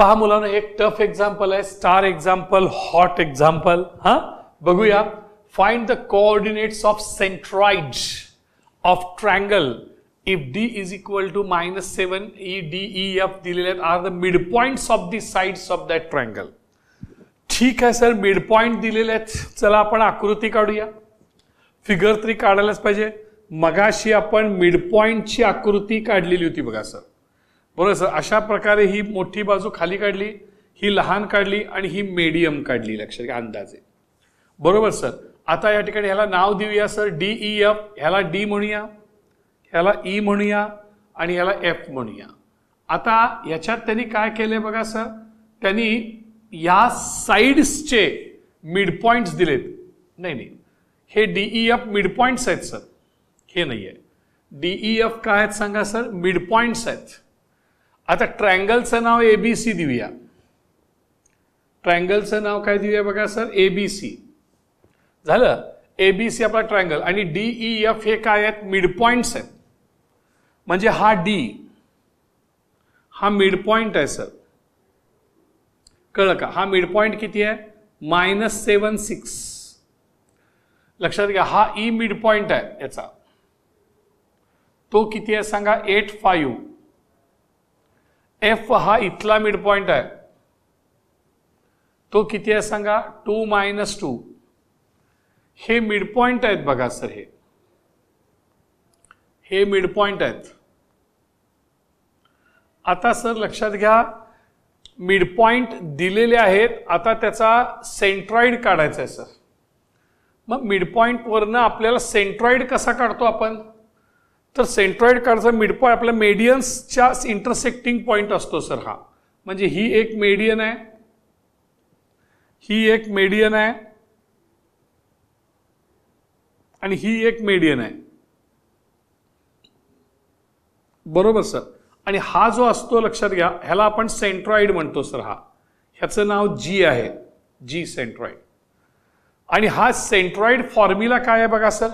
पहा मुलांना एक टफ एक्झाम्पल आहे स्टार एक्झाम्पल हॉट एक्झाम्पल हा बघूया find the coordinates of centroid of triangle if D is equal to minus seven E D E F दिलेले आहेत are the mid points of the sides of that triangle ठीक आहे sir mid point दिलेले आहेत चला आपण आकृती काढूया फिगर तरी काढायलाच पाहिजे मगाशी आपण मिड पॉइंटची आकृती काढलेली होती बघा सर बरोबर सर अशा प्रकारे ही मोठी बाजू खाली काढली ही लहान काढली आणि ही मीडियम काढली लक्षात घ्या अंदाजे बरोबर सर आता या ठिकाणी ह्याला नाव देऊया सर डी ई एफ ह्याला डी म्हणूया ह्याला ई e म्हणूया आणि ह्याला एफ म्हणूया आता याच्यात त्यांनी काय केले बघा सर त्यांनी या साईड्सचे मिड पॉईंट्स दिलेत नाही नाही हे डीई एफ मिड पॉईंट्स आहेत सर हे नाही आहे डीई एफ e काय आहेत सांगा सर मिड पॉईंट्स आहेत आता ट्रँगलचं नाव ए बी सी देऊया ट्रँगलचं नाव काय देऊया बघा सर ए बी सी झालं ए बी सी आपला ट्रँगल आणि डी ई एफ हे काय आहेत मिड पॉइंट्स आहेत म्हणजे हा डी हा मिड पॉइंट आहे सर कळलं का हा मिड पॉइंट किती आहे मायनस सेवन सिक्स लक्षात घ्या हा ई e मिड पॉइंट आहे याचा तो किती आहे सांगा एट फाईव्ह एफ हा इथला मिड पॉइंट आहे तो किती आहे सांगा टू मायनस टू हे मिड पॉइंट आहेत बघा सर हे हे मिड पॉइंट आहेत आता सर लक्षात घ्या मिड पॉइंट दिलेले आहेत आता त्याचा सेंट्रॉइड काढायचा आहे सर मग मिड वरनं आपल्याला सेंट्रॉइड कसा काढतो आपण तर सेंट्रॉइड कारचा मिडपॉय आपल्या मेडियन्सच्या इंटरसेक्टिंग पॉईंट असतो सर हा म्हणजे ही एक मेडियन आहे ही एक मेडियन आहे आणि ही एक मेडियन आहे बरोबर सर आणि हा जो असतो लक्षात घ्या ह्याला आपण सेंट्रॉइड म्हणतो सर हा ह्याचं नाव जी आहे जी सेंट्रॉइड आणि हा सेंट्रॉइड फॉर्म्युला काय आहे बघा सर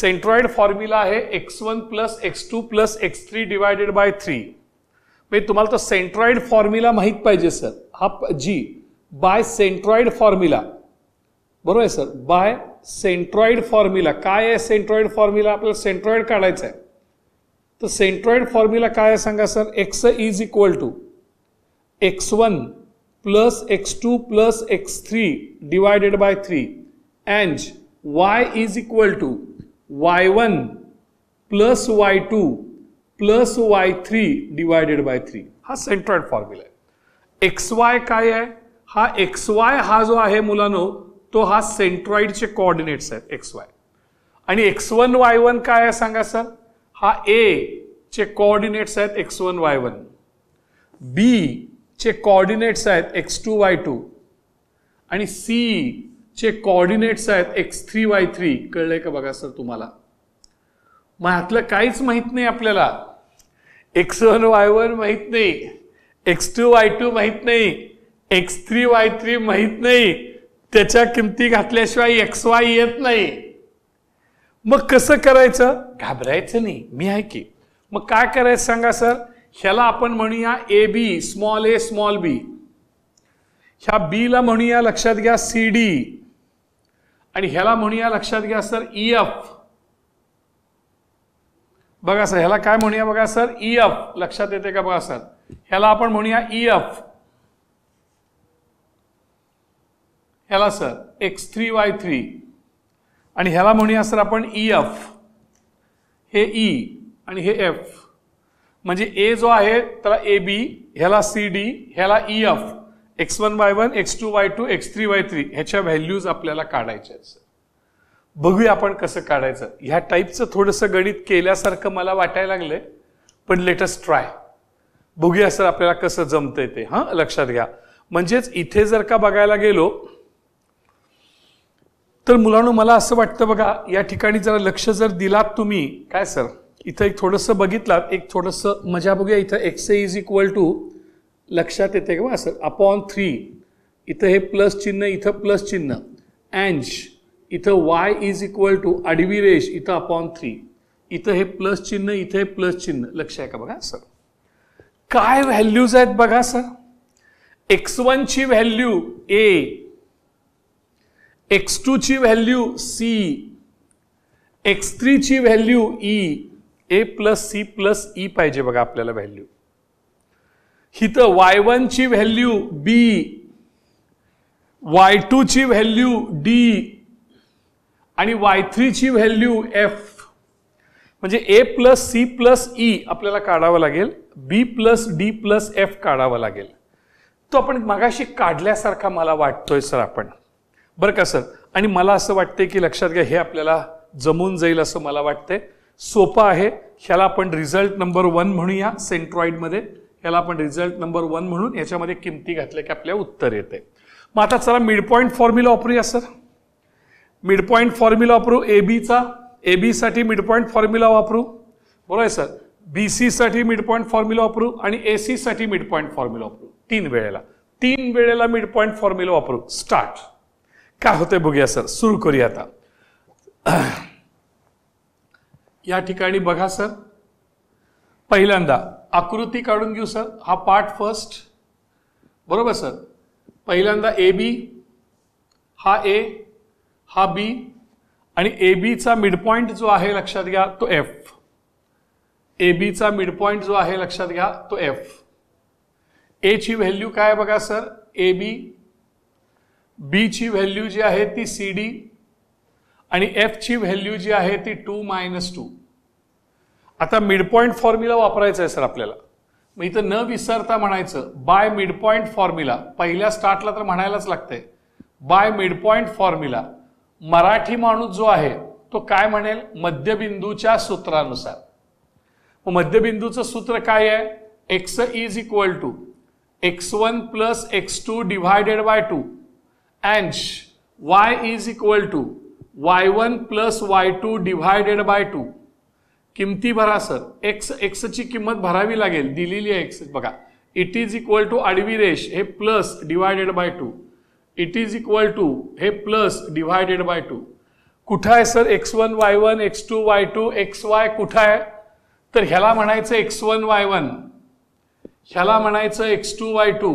सेंट्रॉइड फॉर्म्युला आहे x one plus x two plus x three divided by three म्हणजे तुम्हाला तो सेंट्रॉइड फॉर्म्युला माहीत पाहिजे सर हा जी बाय सेंट्रॉइड फॉर्म्युला बरोबर आहे सर बाय सेंट्रॉइड फॉर्म्युला काय आहे सेंट्रॉइड फॉर्म्युला आपल्याला सेंट्रॉइड काढायचं आहे तर सेंट्रॉइड फॉर्म्युला काय आहे सांगा sir x is equal to x one plus x two plus x three divided by three and Y is equal to Y one plus Y two plus Y three divided by three हा centroid formula आहे x Y काय आहे हा x Y हा जो आहे मुलानो तो हा सेंट्रॉइडचे कोऑर्डिनेट्स आहेत एक्स वाय आणि एक्स वन वाय वन काय आहे सांगा सर हा ए चे कोऑर्डिनेट्स आहेत x one y one B चे कोऑर्डिनेट्स आहेत एक्स टू वाय टू आणि सी चे कॉर्डिनेट्स आहेत एक्स थ्री वाय थ्री कळलंय का बघा सर तुम्हाला मग ह्यातलं काहीच माहीत नाही आपल्याला एक्स वन वाय वन माहीत नाही एक्स टू वाय टू माहीत नाही एक्स थ्री वाय थ्री माहीत नाही त्याच्या किमती घातल्याशिवाय एक्स वाय येत नाही मग कसं करायचं घाबरायचं नाही मी आहे की मग काय करायचं सांगा सर ह्याला आपण म्हणूया A B small A small बी ह्या बीला म्हणूया लक्षात घ्या सी डी आणि ह्याला म्हणूया लक्षात घ्या सर ई e एफ बघा सर ह्याला काय म्हणूया बघा सर ई e एफ लक्षात येते का बघा सर ह्याला आपण म्हणूया ई e एफ ह्याला sir x three y three आणि ह्याला म्हणूया सर आपण ई एफ हे ई आणि हे एफ म्हणजे ए जो आहे त्याला ए बी ह्याला सी डी ह्याला E F x one y one x two y two x three y three ह्याच्या व्हॅल्यूज आपल्याला काढायच्या बघूया आपण कसं काढायचं ह्या टाईपचं थोडंसं गणित केल्यासारखं मला वाटायला लागलंय पण लेटस्ट ट्राय बघूया सर आपल्याला कसं जमतंय ते हां लक्षात घ्या म्हणजेच इथे जर का बघायला गेलो तर मुलांनो मला असं वाटतं बघा या ठिकाणी जरा लक्ष जर दिलात तुम्ही काय सर इथं एक थोडंसं बघितलात एक थोडंसं मजा बघूया इथं x A is equal to लक्षात येते का असं अपॉन थ्री इथं हे प्लस चिन्ह इथं प्लस चिन्ह अँश इथं वाय इज इक्वल टू आडवी रेश इथं अपॉन थ्री इथं हे प्लस चिन्ह इथं हे प्लस चिन्ह लक्ष आहे का बघा सर काय व्हॅल्यूज आहेत बघा सर एक्स वनची व्हॅल्यू ए एक्स टूची व्हॅल्यू सी एक्स थ्रीची value E A plus C plus E पाहिजे बघा आपल्याला व्हॅल्यू हिथं वाय वनची व्हॅल्यू बी वाय ची व्हॅल्यू डी आणि वाय थ्रीची व्हॅल्यू एफ म्हणजे A plus C plus E आपल्याला काढावं लागेल B plus D plus F काढावा लागेल तो आपण मागाशी काढल्यासारखा मला वाटतोय सर आपण बरं का सर आणि मला असं वाटतंय की लक्षात घ्या हे आपल्याला जमून जाईल असं मला वाटतंय सोपं आहे ह्याला आपण रिझल्ट नंबर वन म्हणूया सेंट्रॉइडमध्ये याला आपण रिझल्ट नंबर वन म्हणून याच्यामध्ये किमती घातल्या की आपल्या उत्तर येते मग आता चला मिड पॉईंट फॉर्म्युला वापरूया सर मिड पॉईंट फॉर्म्युला वापरू ए बीचा ए बीसाठी मिड पॉईंट फॉर्म्युला वापरू बरोबर आहे सर बी सीसाठी मिड पॉईंट फॉर्म्युला वापरू आणि ए सीसाठी मिड पॉईंट फॉर्म्युला वापरू तीन वेळेला तीन वेळेला मिड पॉईंट फॉर्म्युला वापरू स्टार्ट काय होतंय बघूया सर सुरू करूया आता या ठिकाणी बघा सर पहिल्यांदा आकृती काढून घेऊ सर हा पार्ट फर्स्ट बरोबर सर पहिल्यांदा ए बी हा ए हा बी आणि ए बीचा मिडपॉईंट जो आहे लक्षात घ्या तो एफ ए बीचा मिडपॉईंट जो आहे लक्षात घ्या तो एफ एची व्हॅल्यू काय बघा सर ए बी बीची व्हॅल्यू जी आहे ती सी डी आणि एफची व्हॅल्यू जी आहे ती टू मायनस टू आता मिडपॉईंट फॉर्म्युला वापरायचा आहे सर आपल्याला मग इथं न विसरता म्हणायचं बाय मिडपॉईंट फॉर्म्युला पहिल्या स्टार्टला तर म्हणायलाच लागतंय बाय मिडपॉईंट फॉर्म्युला मराठी माणूस जो आहे तो काय म्हणेल मध्यबिंदूच्या सूत्रानुसार मग मध्यबिंदूचं सूत्र काय आहे x is equal to x one plus x two divided by two अँश y is equal to Y one plus Y two divided by two किमती भरा सर एक्स एक्सची किंमत भरावी लागेल दिलेली आहे एक्स बघा इट इज इक्वल टू आडवी रेश हे plus divided by two it is equal to हे प्लस डिवायडेड बाय टू कुठं आहे sir x one y one x two y two x y कुठं आहे तर ह्याला म्हणायचं एक्स वन वाय वन ह्याला म्हणायचं एक्स टू वाय टू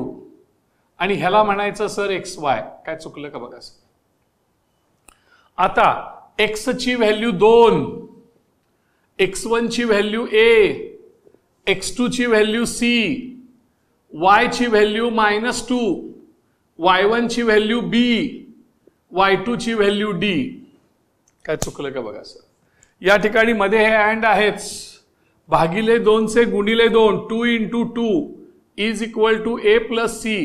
आणि ह्याला म्हणायचं सर एक्स वाय काय चुकलं का बघा सर आता एक्सची व्हॅल्यू दोन एक्स वनची व्हॅल्यू ए एक्स टूची व्हॅल्यू सी वायची व्हॅल्यू मायनस टू वाय वनची व्हॅल्यू बी वाय टूची व्हॅल्यू डी काय चुकलं का बघा सर या ठिकाणी मध्ये हे अँड आहेच भागिले दोनचे गुणिले दोन two into two is equal to A plus C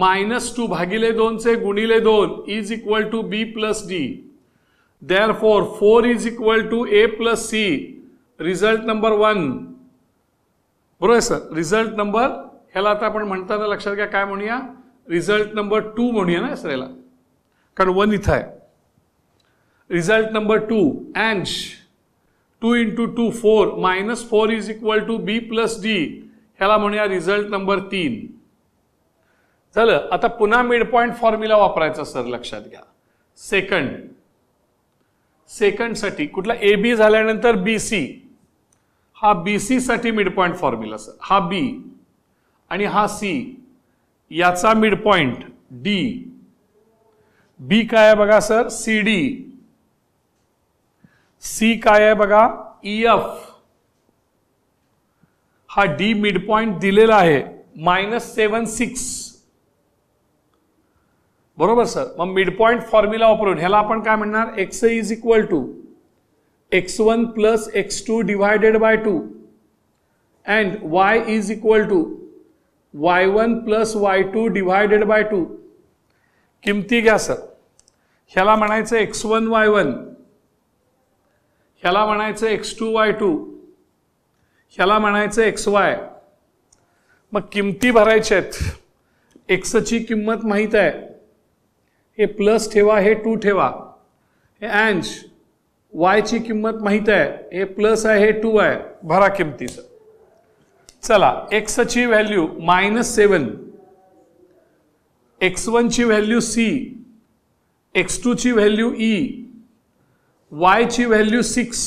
minus two भागिले दोनचे गुणिले दोन is equal to B plus D Therefore, 4 is equal to A plus C. Result number 1. बरोबर सर रिझल्ट नंबर ह्याला आता आपण म्हणताना लक्षात घ्या काय म्हणूया रिझल्ट नंबर टू म्हणूया ना सर याला कारण वन इथं आहे रिझल्ट नंबर टू अँश two into two four minus four is equal to B plus D ह्याला म्हणूया रिझल्ट नंबर तीन झालं आता पुन्हा मिड पॉईंट फॉर्म्युला वापरायचा सर लक्षात घ्या सेकंड सेकंडसाठी कुठला ए बी झाल्यानंतर बी सी हा बी सीसाठी मिड फॉर्म्युला फॉर्म्युला हा बी आणि हा सी याचा मिड डी बी काय आहे बघा सर सी डी सी काय आहे बघा ई e एफ हा डी मिड दिलेला आहे मायनस सेवन सिक्स बरोबर सर मग मिड पॉईंट फॉर्म्युला वापरून ह्याला आपण काय म्हणणार x is equal to x one plus x two divided by two and Y is equal to Y one plus Y two divided by two किमती घ्या sir ह्याला म्हणायचं एक्स वन वाय वन ह्याला म्हणायचं एक्स टू वाय टू ह्याला म्हणायचं x Y मग किमती भरायच्या आहेत एक्सची किंमत माहीत आहे हे प्लस ठेवा हे टू ठेवा हे अँश वायची किंमत माहीत आहे हे प्लस आहे हे टू आहे भरा किमतीचं चला एक्सची व्हॅल्यू मायनस सेवन एक्स वनची व्हॅल्यू सी एक्स टूची व्हॅल्यू ई वायची व्हॅल्यू सिक्स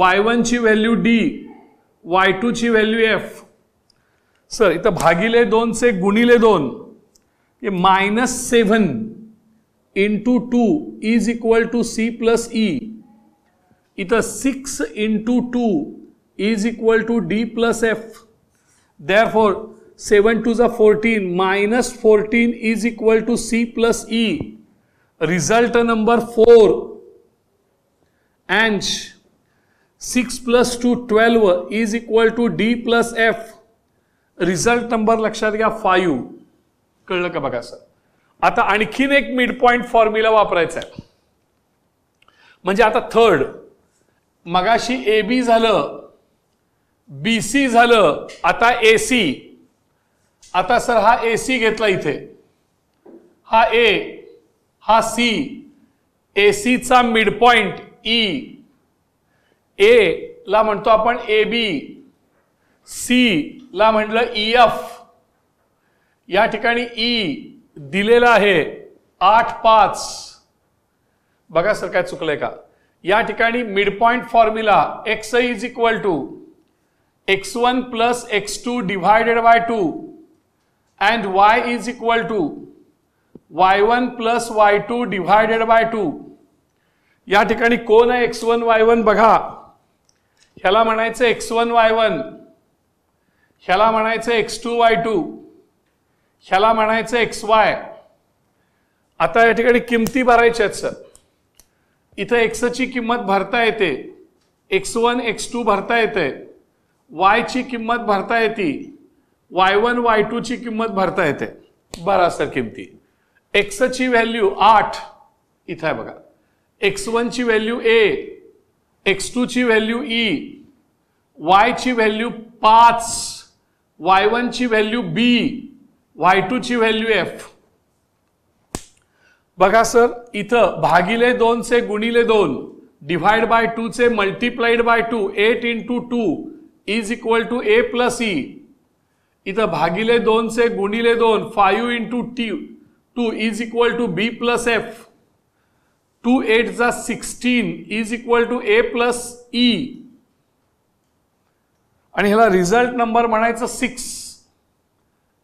वाय वनची व्हॅल्यू डी वाय टूची व्हॅल्यू एफ सर इथं भागिले दोनचे गुणिले दोन ये minus seven into two is equal to C plus E इथं six into two is equal to D plus F therefore seven two जा fourteen minus fourteen is equal to C plus E result number four and six plus two twelve is equal to D plus F result number लक्षात घ्या five कळलं का बघा sir आता आणखीन एक mid point formula वापरायचा आहे म्हणजे आता थर्ड मगाशी ए बी झालं बी सी झालं आता ए सी आता सर हा ए सी घेतला इथे हा ए हा सी ए सीचा मिड पॉइंट ई ए ला म्हणतो आपण ए बी सी ला म्हटलं ई e एफ या ई दिलेला है आठ पांच बघा सर काय चुकलंय का या mid point formula x is equal to x one plus x two divided by two and y is equal to Y one plus Y two divided by two या ठिकाणी कोण आहे एक्स वन वाय वन बघा ह्याला म्हणायचं x one y one ह्याला म्हणायचं x two y to ह्याला म्हणायचं एक्स वाय आता या ठिकाणी किमती भरायच्या आहेत सर इथं एक्सची किंमत भरता येते एक्स वन एक्स टू भरता येते वायची किंमत भरता येते वाय वन वाय टूची किंमत भरता येते बरा सर किमती एक्सची व्हॅल्यू आठ इथं आहे बघा एक्स वनची व्हॅल्यू ए एक्स टूची व्हॅल्यू ई वायची व्हॅल्यू पाच वाय वनची व्हॅल्यू बी वाय टू ची व्हॅल्यू एफ बघा सर इथं भागिले दोन दोनचे गुणिले दोन डिव्हाइड बाय टू चे multiplied by two eight into two is equal to A plus E इथं भागिले दोन दोनचे गुणिले दोन five into T two is equal to B plus F two eight जा sixteen is equal to A plus E आणि ह्याला result number म्हणायचं सिक्स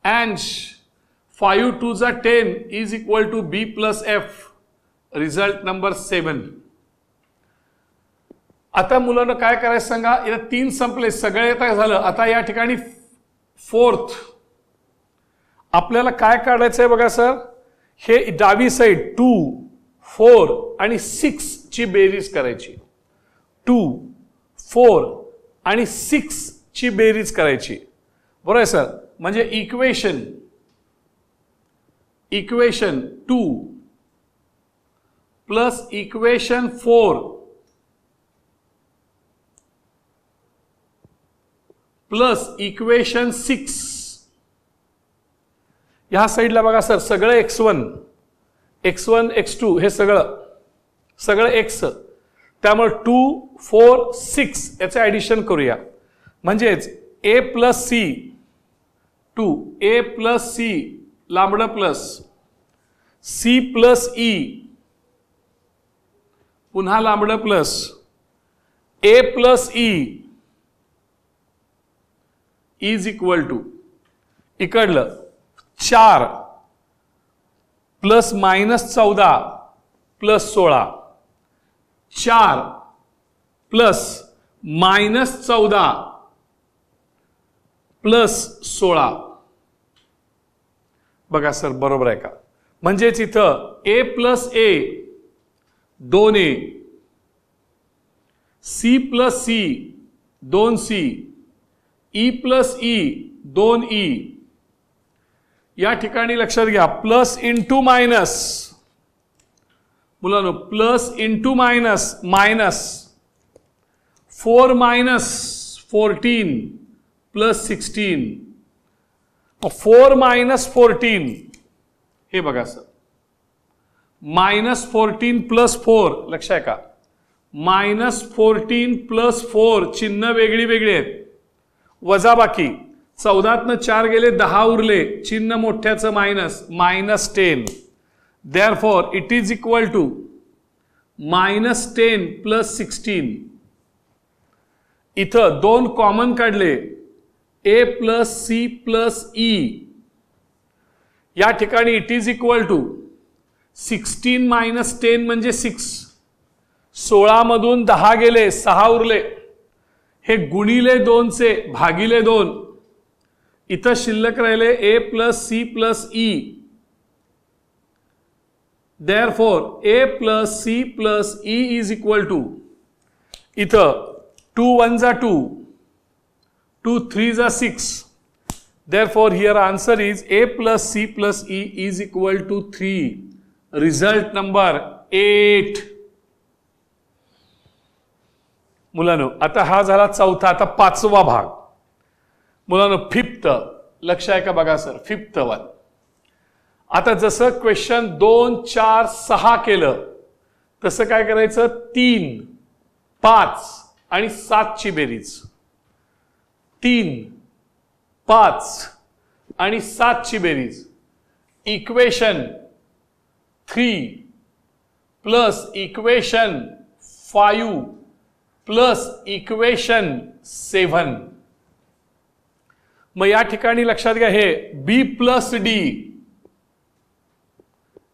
अँड फाईव्ह टू जा ten is equal to B plus F result number seven आता मुलांना काय करायचं सांगा या तीन संपले सगळे आता झालं आता या ठिकाणी फोर्थ आपल्याला काय काढायचं आहे बघा सर हे डावी साईड टू फोर आणि ची बेरीज करायची टू फोर आणि ची बेरीज करायची बरोबर आहे सर म्हणजे equation equation two plus equation four plus equation six ह्या साईडला बघा सर सगळं X one X one x two हे सगळं सगळं एक्स त्यामुळे टू फोर सिक्स याचं ॲडिशन करूया म्हणजेच A plus C two A plus C लांबडं प्लस सी प्लस ई पुन्हा लांबडं plus A plus E is equal to इकडलं चार प्लस मायनस चौदा प्लस सोळा चार प्लस मायनस चौदा प्लस सोळा बघा सर बरोबर आहे का म्हणजेच इथं ए प्लस ए दोन ए सी प्लस सी दोन सी ई प्लस ई दोन ई e. या ठिकाणी लक्षात घ्या प्लस इंटू मायनस मुलांनो plus into minus minus four minus fourteen plus sixteen four minus fourteen हे बघा sir minus fourteen plus four लक्ष आहे का मायनस फोर्टीन प्लस फोर चिन्ह वेगळी वेगळी आहेत वजाबाकी चौदातनं चार गेले दहा उरले चिन्ह मोठ्याचं minus minus ten therefore it is equal to minus ten plus sixteen इथं दोन कॉमन काढले A plus C plus E या ठिकाणी it is equal to sixteen minus ten म्हणजे सिक्स सोळामधून दहा गेले सहा उरले हे गुणिले दोनचे भागिले दोन इथं शिल्लक राहिले A plus C plus E therefore A plus C plus E is equal to इथं टू वन जा टू 2 जा six 6. For here answer is A plus C plus E is equal to three Result number eight मुलानो आता हा झाला चौथा आता पाचवा भाग मुलानो फिफ्थ लक्ष आहे का बघा सर फिफ्थ वन आता जसं क्वेश्चन दोन चार सहा केलं तसं काय करायचं तीन पाच आणि सातची बेरीज तीन पाच आणि सातची बेरीज equation three plus equation five plus equation seven मग या ठिकाणी लक्षात घ्या हे बी प्लस डी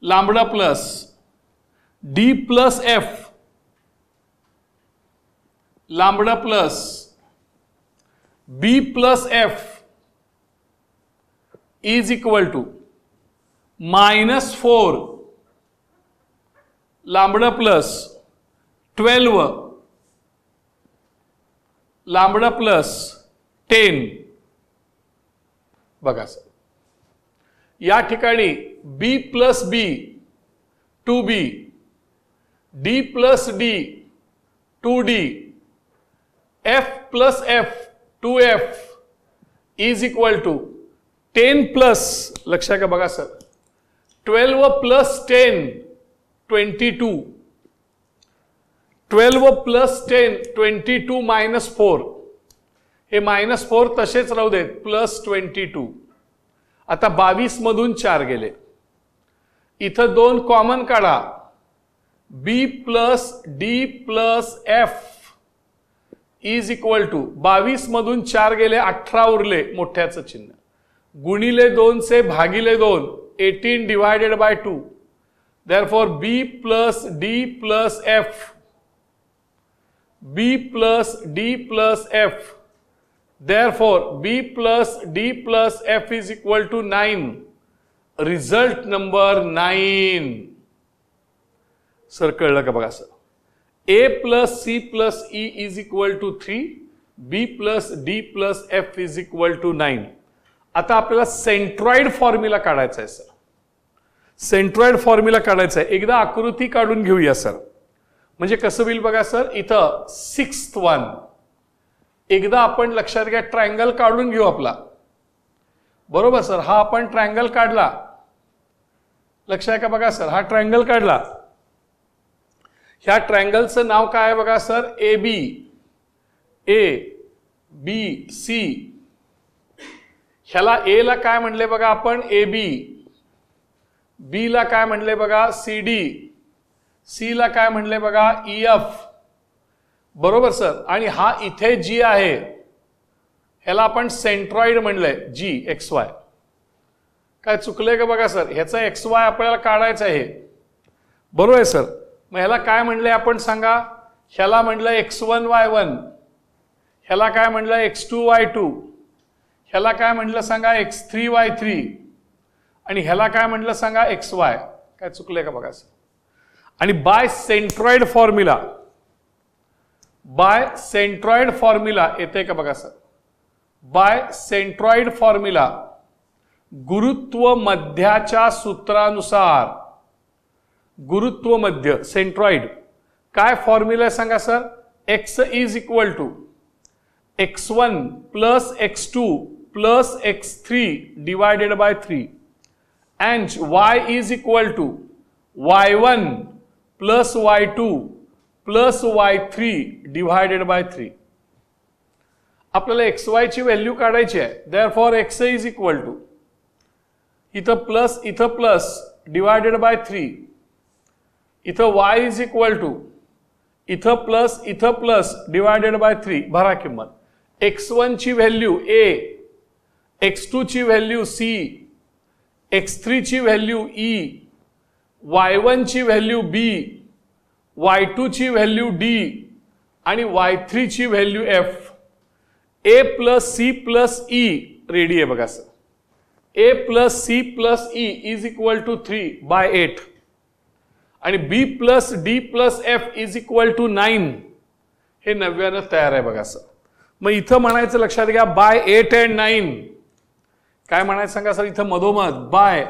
लांबडा प्लस डी प्लस एफ लांबडा plus B plus F is equal to minus four लांबडं प्लस ट्वेल्व लांबडं प्लस टेन बघा सर या ठिकाणी B plus B two B D plus D two D F plus F two F is equal to ten plus लक्षात का बघा sir twelve plus ten twenty two twelve plus ten twenty two minus four हे minus four तसेच राहू देत plus twenty two आता बावीसमधून चार गेले इथं दोन कॉमन काढा B plus D plus F is equal to बावीस मधून चार गेले अठरा उरले मोठ्याचं चिन्ह गुणिले से भागिले दोन eighteen divided by two therefore B plus D plus F B plus D plus F therefore B plus D plus F is equal to nine result number nine sir कळलं का बघा sir A plus C plus E is equal to three B plus D plus F is equal to nine आता आपल्याला centroid formula काढायचा आहे sir centroid formula काढायचा आहे एकदा आकृती काढून घेऊया सर म्हणजे कसं होईल बघा सर इथं सिक्स्थ वन एकदा आपण लक्षात घ्या ट्रायंगल काढून घेऊ आपला बरोबर सर हा आपण ट्रायंगल काढला लक्षात का बघा सर हा ट्रायंगल काढला ह्या ट्रँगलचं नाव काय आहे बघा sir A B A B C ह्याला ए ला काय म्हणले बघा आपण ए बी बी ला काय म्हणले बघा सी डी सी ला काय म्हणले बघा ई e, एफ बरोबर सर आणि हा इथे जी आहे ह्याला आपण सेंट्रॉइड म्हणलंय जी एक्स वाय काय चुकलंय का बघा सर ह्याचा एक्स वाय आपल्याला काढायचं आहे बरोबर आहे सर मग ह्याला काय म्हणलंय आपण सांगा ह्याला म्हणलं एक्स वन वाय वन ह्याला काय म्हणलं एक्स टू वाय टू ह्याला काय म्हटलं सांगा एक्स थ्री वाय थ्री आणि ह्याला काय म्हटलं सांगा एक्स वाय काय चुकलंय का बघा सर आणि by centroid formula by centroid formula येते का बघा सर बाय सेंट्रॉइड फॉर्म्युला गुरुत्व मध्याच्या सूत्रानुसार गुरुत्व मध्य सेंट्रॉइड काय फॉर्म्युला सांगा sir x is equal to x one plus x two plus x three divided by three and Y is equal to Y one plus Y two plus Y three divided by three आपल्याला X वायची value काढायची आहे therefore X is equal to इथं plus इथं plus divided by three इथं Y is equal to इथं plus इथं plus divided by three भरा किंमत एक्स वनची व्हॅल्यू ए एक्स टूची व्हॅल्यू सी एक्स थ्रीची व्हॅल्यू ई वाय वनची व्हॅल्यू बी वाय टूची व्हॅल्यू डी आणि वाय थ्रीची value F A plus C plus E ready आहे बघा sir A plus C plus E is equal to three by eight आणि B plus D plus F is equal to nine हे नव्यानं तयार आहे बघा सर मग इथं म्हणायचं लक्षात घ्या बाय एट अँड नाईन काय म्हणायचं सांगा सर इथं मधोमध by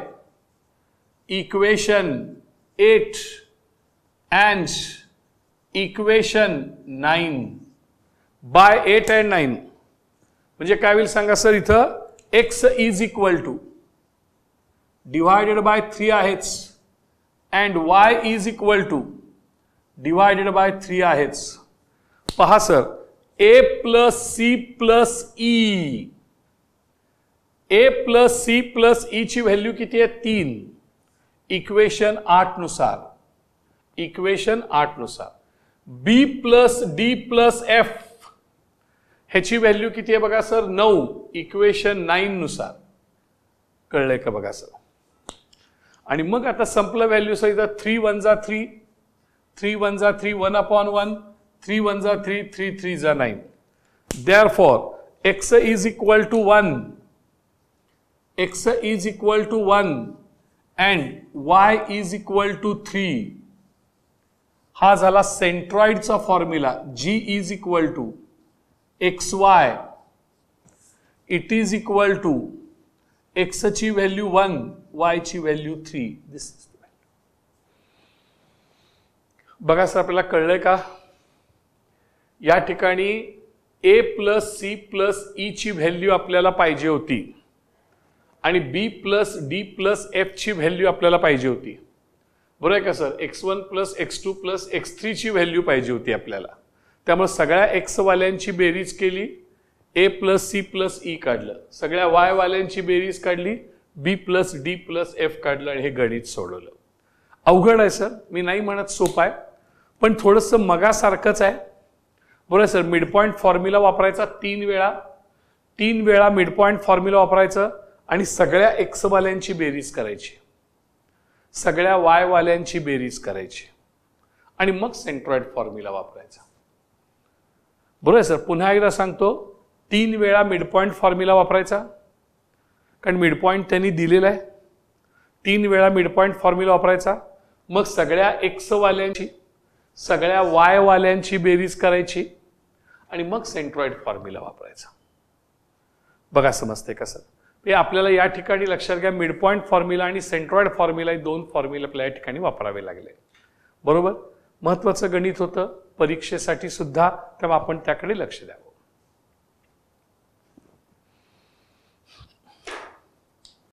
equation eight and equation nine by eight and nine म्हणजे काय होईल सांगा सर इथं X is equal to divided by three आहेच and Y is equal to divided by three आहेच पहा sir A plus C plus E A plus C plus ईची value किती आहे तीन इक्वेशन आठनुसार इक्वेशन आठनुसार B plus D plus F ह्याची व्हॅल्यू किती आहे बघा सर नऊ इक्वेशन नाईननुसार कळलंय का बघा सर आणि मग आता संपलं व्हॅल्यू सहित थ्री वन जा थ्री थ्री वन जा three one upon one three one जा थ्री थ्री थ्री जा nine therefore X is equal to one X is equal to one and Y is equal to three हा झाला सेंट्रॉइडचा formula G is equal to x Y it is equal to एक्सची value one Y ची value three this is बघा sir आपल्याला कळलंय का या ठिकाणी A plus C plus E ची व्हॅल्यू आपल्याला पाहिजे होती आणि B plus D plus F ची व्हॅल्यू आपल्याला पाहिजे होती बरोबर आहे का sir x one plus x two plus x three ची व्हॅल्यू पाहिजे होती आपल्याला त्यामुळे सगळ्या एक्स वाल्यांची बेरीज केली A plus C plus E काढलं सगळ्या वायवाल्यांची बेरीज काढली B plus D plus F काढलं आणि हे गणित सोडवलं अवघड आहे सर मी नाही म्हणत सोपं आहे पण थोडंसं मगासारखंच आहे बरोबर सर मिड पॉईंट फॉर्म्युला वापरायचा तीन वेळा तीन वेळा मिड पॉईंट फॉर्म्युला वापरायचं आणि सगळ्या एक्सवाल्यांची बेरीज करायची सगळ्या वायवाल्यांची बेरीज करायची आणि मग सेंट्रॉइड फॉर्म्युला वापरायचा बरोबर सर पुन्हा एकदा सांगतो तीन वेळा मिड पॉईंट फॉर्म्युला वापरायचा कारण मिडपॉईंट त्यांनी दिलेला आहे तीन वेळा मिडपॉईंट फॉर्म्युला वापरायचा मग सगळ्या वाल्यांची सगळ्या वायवाल्यांची बेरीज करायची आणि मग सेंट्रॉइड फॉर्म्युला वापरायचा बघा समजते कसं हे आपल्याला या ठिकाणी लक्षात घ्या मिडपॉईंट फॉर्म्युला आणि सेंट्रॉइड फॉर्म्युला हे दोन फॉर्म्युला आपल्या या ठिकाणी वापरावे लागले बरोबर महत्त्वाचं गणित होतं परीक्षेसाठी सुद्धा तेव्हा आपण त्याकडे लक्ष द्यावं